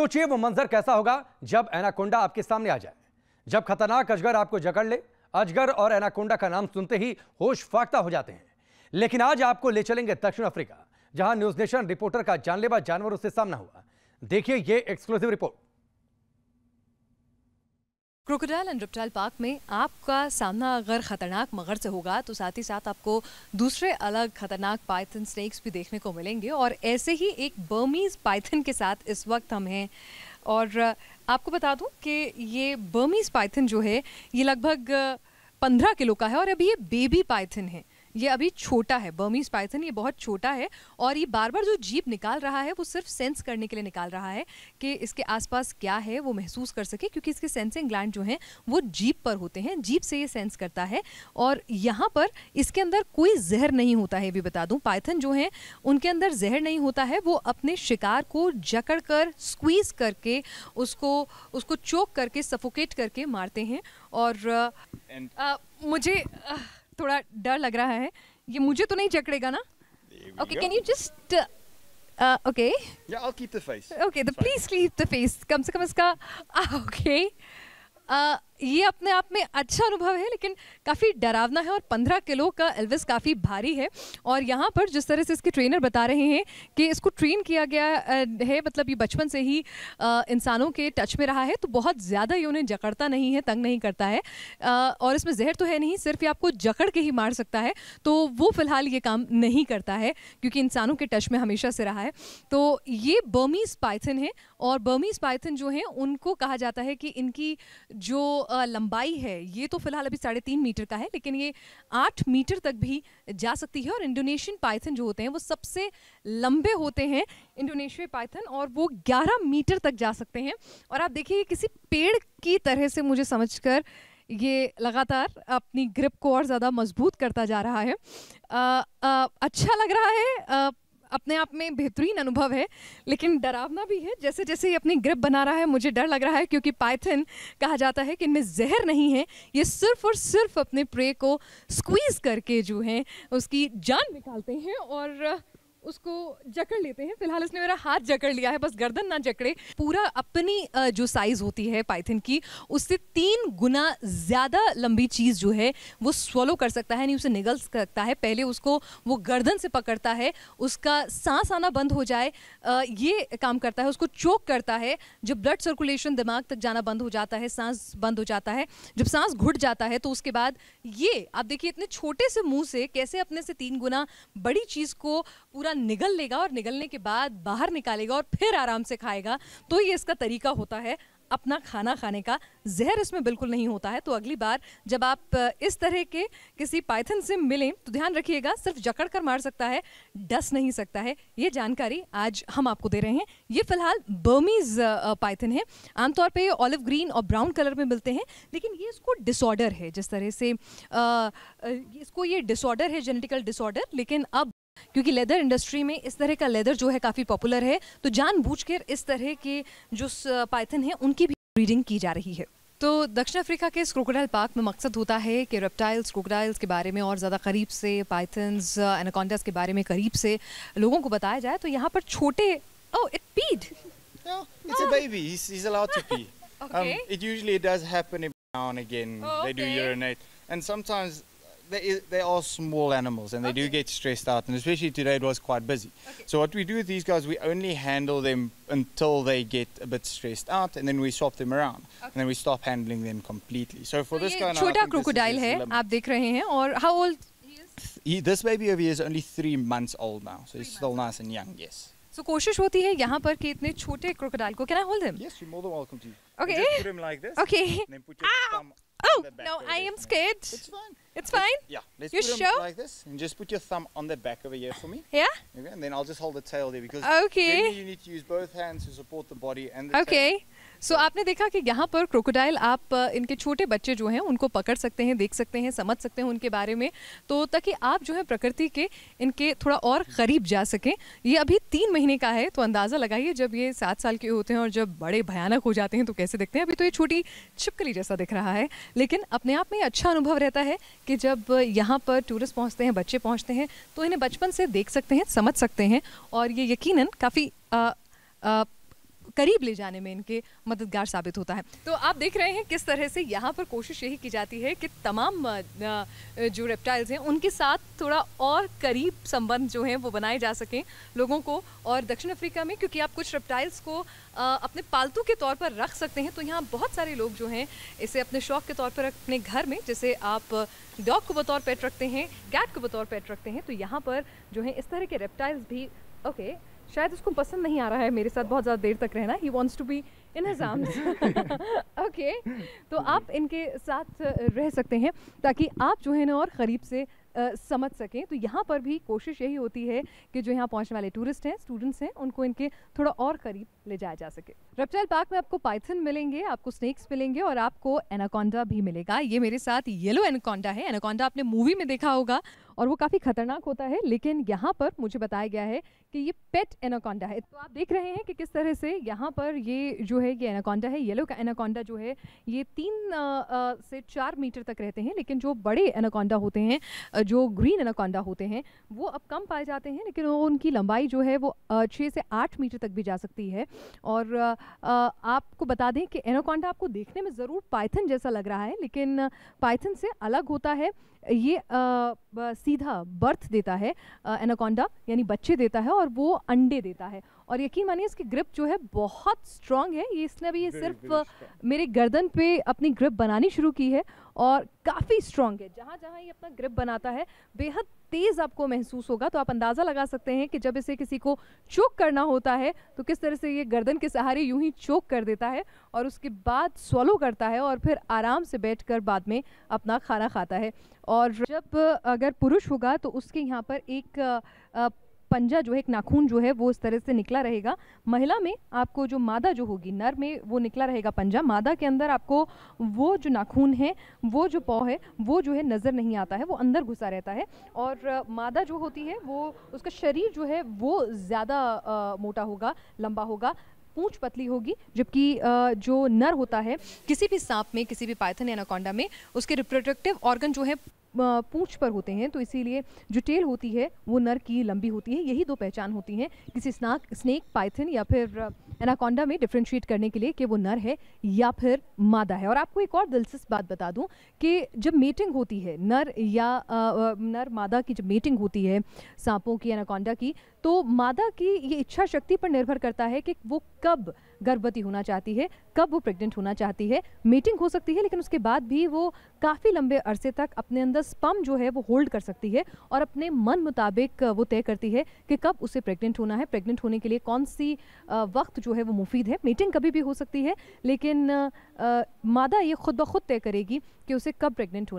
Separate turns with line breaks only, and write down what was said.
सोचिए तो वो मंजर कैसा होगा जब एनाकोंडा आपके सामने आ जाए जब खतरनाक अजगर आपको जकड़ ले अजगर और एनाकोंडा का नाम सुनते ही होश फाकता हो जाते हैं लेकिन आज आपको ले चलेंगे दक्षिण अफ्रीका जहां न्यूज नेशन रिपोर्टर का जानलेवा जानवरों से सामना हुआ देखिए ये exclusive report crocodile and reptile park में आपका सामना अगर ख़तरनाक मगर से होगा तो साथ ही साथ आपको दूसरे अलग ख़तरनाक पाइथन स्नैक्स भी देखने को मिलेंगे और ऐसे ही एक बर्मीज़ पाइथन के साथ इस वक्त हम हैं और आपको बता दूं कि ये बर्मीज़ पाइथन जो है ये लगभग पंद्रह किलो का है और अभी ये बेबी पाइथन है ये अभी छोटा है बर्मीज पाइथन ये बहुत छोटा है और ये बार बार जो जीप निकाल रहा है वो सिर्फ सेंस करने के लिए निकाल रहा है कि इसके आसपास क्या है वो महसूस कर सके क्योंकि इसके सेंसिंग ग्लैंड जो हैं वो जीप पर होते हैं जीप से ये सेंस करता है और यहाँ पर इसके अंदर कोई जहर नहीं होता है भी बता दूँ पाइथन जो हैं उनके अंदर जहर नहीं होता है वो अपने शिकार को जकड़ कर स्क्वीज़ करके उसको उसको चोक करके सफोकेट करके मारते हैं और आ, मुझे आ, थोड़ा डर लग रहा है ये मुझे तो नहीं जकड़ेगा ना okay can you just okay yeah I keep the face okay the please keep the face कम से कम इसका ओके uh, ये अपने आप में अच्छा अनुभव है लेकिन काफ़ी डरावना है और पंद्रह किलो का एल्विस काफ़ी भारी है और यहाँ पर जिस तरह से इसके ट्रेनर बता रहे हैं कि इसको ट्रेन किया गया है मतलब ये बचपन से ही इंसानों के टच में रहा है तो बहुत ज़्यादा ये उन्हें जकड़ता नहीं है तंग नहीं करता है और इसमें जहर तो है नहीं सिर्फ ये आपको जकड़ के ही मार सकता है तो वो फ़िलहाल ये काम नहीं करता है क्योंकि इंसानों के टच में हमेशा से रहा है तो ये बर्मी स्पाइथन है और बर्मी स्पाइथन जो हैं उनको कहा जाता है कि इनकी जो लंबाई है ये तो फिलहाल अभी साढ़े तीन मीटर का है लेकिन ये आठ मीटर तक भी जा सकती है और इंडोनेशियन पाइथन जो होते हैं वो सबसे लंबे होते हैं इंडोनेशियन पाइथन और वो ग्यारह मीटर तक जा सकते हैं और आप देखिए किसी पेड़ की तरह से मुझे समझ कर ये लगातार अपनी ग्रिप को और ज़्यादा मजबूत करता जा रहा है आ, आ, अच्छा लग रहा है आ, अपने आप में बेहतरीन अनुभव है लेकिन डरावना भी है जैसे जैसे ये अपनी ग्रिप बना रहा है मुझे डर लग रहा है क्योंकि पाइथन कहा जाता है कि इनमें जहर नहीं है ये सिर्फ और सिर्फ अपने प्रे को स्क्वीज़ करके जो है उसकी जान निकालते हैं और उसको जकड़ लेते हैं फिलहाल उसने मेरा हाथ जकड़ लिया है बस गर्दन ना जकड़े पूरा अपनी जो साइज होती है पाइथन की उससे तीन गुना ज़्यादा लंबी चीज़ जो है वो स्वलो कर सकता है यानी उसे निगल सकता है पहले उसको वो गर्दन से पकड़ता है उसका सांस आना बंद हो जाए ये काम करता है उसको चोक करता है जब ब्लड सर्कुलेशन दिमाग तक जाना बंद हो जाता है सांस बंद हो जाता है जब सांस घुट जाता है तो उसके बाद ये आप देखिए इतने छोटे से मुंह से कैसे अपने से तीन गुना बड़ी चीज़ को पूरा निगल लेगा और निगलने के बाद बाहर निकालेगा और फिर आराम से खाएगा तो ये इसका तरीका होता है अपना खाना खाने का जहर इसमें बिल्कुल नहीं होता है तो अगली बार जब आप इस तरह के किसी पाइथन से मिलें तो ध्यान रखिएगा सिर्फ जकड़ कर मार सकता है डस नहीं सकता है ये जानकारी आज हम आपको दे रहे हैं ये फिलहाल बर्मीज पाइथन है आमतौर पे ऑलिव ग्रीन और ब्राउन कलर में मिलते हैं लेकिन ये इसको डिसऑर्डर है जिस तरह से आ, इसको ये डिसऑर्डर है जेनेटिकल डिसऑर्डर लेकिन अब क्योंकि लेदर इंडस्ट्री में इस तरह का लेदर जो है काफ़ी पॉपुलर है तो जानबूझकर इस तरह के जो पाइथन हैं उनकी भी ब्रीडिंग की जा रही है तो दक्षिण अफ्रीका के इस क्रोकोडाइल पार्क में मकसद होता है कि रेप्टाइल्स क्रोकोडाइल्स के बारे में और ज़्यादा करीब से पाइथन्स एनाकोंडास के बारे में करीब से लोगों को बताया जाए तो यहाँ पर छोटे oh it peed it's a baby he is allowed to pee it usually does happen now and again oh, okay. they do urinate and they, they are small animals and they okay. do get stressed out, and especially today it was quite busy. Okay. So what we do with these guys, we only handle them until they get a bit stressed out, and then we swap them around, okay. and then we stop handling them completely. So for so this guy, छोटा crocodile है आप देख रहे Or how old he is? He, this baby over here is only three months old now, so three he's still nice and young. Yes. So कोशिश होती है यहाँ पर कि इतने छोटे crocodile को can I hold him? Yes, you're more than welcome to. Okay. put him like this. Okay. Oh, no, I am scared. It's fine. It's fine? Yeah. Let's you put sure? like this and just put your thumb on the back over here for me. Yeah? Okay, and then I'll just hold the tail there because okay. you need to use both hands to support the body and the okay. tail. Okay. So so, आपने देखा कि यहाँ पर crocodile आप इनके छोटे बच्चे जो हैं उनको पकड़ सकते हैं देख सकते हैं समझ सकते हैं उनके बारे में तो ताकि आप जो है प्रकृति के इनके थोड़ा और करीब जा सकें ये अभी तीन महीने का है तो अंदाज़ा लगाइए जब ये सात साल के होते हैं और जब बड़े भयानक हो जाते हैं तो कैसे देखते हैं अभी तो ये छोटी छिपकली जैसा दिख रहा है लेकिन अपने आप में अच्छा अनुभव रहता है कि जब यहाँ पर टूरिस्ट पहुँचते हैं बच्चे पहुँचते हैं तो इन्हें बचपन से देख सकते हैं समझ सकते हैं और ये यकीन काफ़ी करीब ले जाने में इनके मददगार साबित होता है तो आप देख रहे हैं किस तरह से यहाँ पर कोशिश यही की जाती है कि तमाम जो रेप्टाइल्स हैं उनके साथ थोड़ा और करीब संबंध जो हैं वो बनाए जा सकें लोगों को और दक्षिण अफ्रीका में क्योंकि आप कुछ रेप्टाइल्स को अपने पालतू के तौर पर रख सकते हैं तो यहाँ बहुत सारे लोग जो हैं इसे अपने शौक के तौर पर अपने घर में जिसे आप डॉग को बतौर पेट रखते हैं कैट को बतौर पेट रखते हैं तो यहाँ पर जो है इस तरह के रेप्टाइल्स भी ओके okay, शायद उसको पसंद नहीं आ रहा है मेरे साथ बहुत ज़्यादा देर तक रहना he wants to be in his arms okay तो आप इनके साथ रह सकते हैं ताकि आप जो है ना और करीब से आ, समझ सकें तो यहाँ पर भी कोशिश यही होती है कि जो यहाँ पहुँचने वाले टूरिस्ट हैं स्टूडेंट्स हैं उनको इनके थोड़ा और करीब ले जाया जा सके रेप्टाइल पार्क में आपको पाइथन मिलेंगे आपको स्नेक्स मिलेंगे और आपको एनाकोंडा भी मिलेगा ये मेरे साथ येलो एनाकोंडा है एनाकोंडा आपने मूवी में देखा होगा और वो काफ़ी खतरनाक होता है लेकिन यहाँ पर मुझे बताया गया है कि ये पेट एनाकोंडा है तो आप देख रहे हैं कि किस तरह से यहाँ पर ये जो है ये एनाकोंडा है येलो का एनाकोंडा जो है ये तीन आ, आ, से चार मीटर तक रहते हैं लेकिन जो बड़े एनाकोंडा होते हैं जो ग्रीन एनाकोंडा होते हैं वो अब कम पाए जाते हैं लेकिन उनकी लंबाई जो है वो छः से आठ मीटर तक भी जा सकती है और आ, आपको बता दें कि एनाकोंडा आपको देखने में ज़रूर पाइथन जैसा लग रहा है लेकिन पाइथन से अलग होता है ये सीधा बर्थ देता है एनाकोंडा यानी बच्चे देता है और वो अंडे देता है और यकीन मानिए इसकी ग्रिप जो है बहुत स्ट्रांग है ये इसने अभी ये सिर्फ मेरे गर्दन पे अपनी ग्रिप बनानी शुरू की है और काफ़ी स्ट्रांग है जहाँ जहाँ ये अपना ग्रिप बनाता है बेहद तेज़ आपको महसूस होगा तो आप अंदाज़ा लगा सकते हैं कि जब इसे किसी को चोक करना होता है तो किस तरह से ये गर्दन के सहारे यूं ही चोक कर देता है और उसके बाद सॉलो करता है और फिर आराम से बैठकर बाद में अपना खाना खाता है और जब अगर पुरुष होगा तो उसके यहाँ पर एक पंजा जो है एक नाखून जो है वो इस तरह से निकला रहेगा महिला में आपको जो मादा जो होगी नर में वो निकला रहेगा पंजा मादा के अंदर आपको वो जो नाखून है वो जो पौ है वो जो है नज़र नहीं आता है वो अंदर घुसा रहता है और मादा जो होती है वो उसका शरीर जो है वो ज़्यादा मोटा होगा लंबा होगा पूंछ पतली होगी जबकि जो नर होता है किसी भी सांप में किसी भी पाइथन नकोंडा में उसके रिप्रोडक्टिव ऑर्गन जो है पूछ पर होते हैं तो इसीलिए जो टेल होती है वो नर की लंबी होती है यही दो पहचान होती हैं किसी स्नाक स्नेक पाइथन या फिर एनाकोंडा में डिफ्रेंशिएट करने के लिए कि वो नर है या फिर मादा है और आपको एक और दिलचस्प बात बता दूं कि जब मीटिंग होती है नर या आ, नर मादा की जब मीटिंग होती है सांपों की एनाकोंडा की तो मादा की ये इच्छा शक्ति पर निर्भर करता है कि वो कब गर्भवती होना चाहती है कब वो प्रेग्नेंट होना चाहती है मीटिंग हो सकती है लेकिन उसके बाद भी वो काफ़ी लंबे अरसे तक अपने अंदर स्पम जो है वो होल्ड कर सकती है और अपने मन मुताबिक वो तय करती है कि कब उसे प्रेग्नेंट होना है प्रेग्नेंट होने के लिए कौन सी वक्त जो है वो मुफीद है मीटिंग कभी भी हो सकती है लेकिन मादा ये खुद ब खुद तय करेगी कि उसे कब प्रेगनेंट होना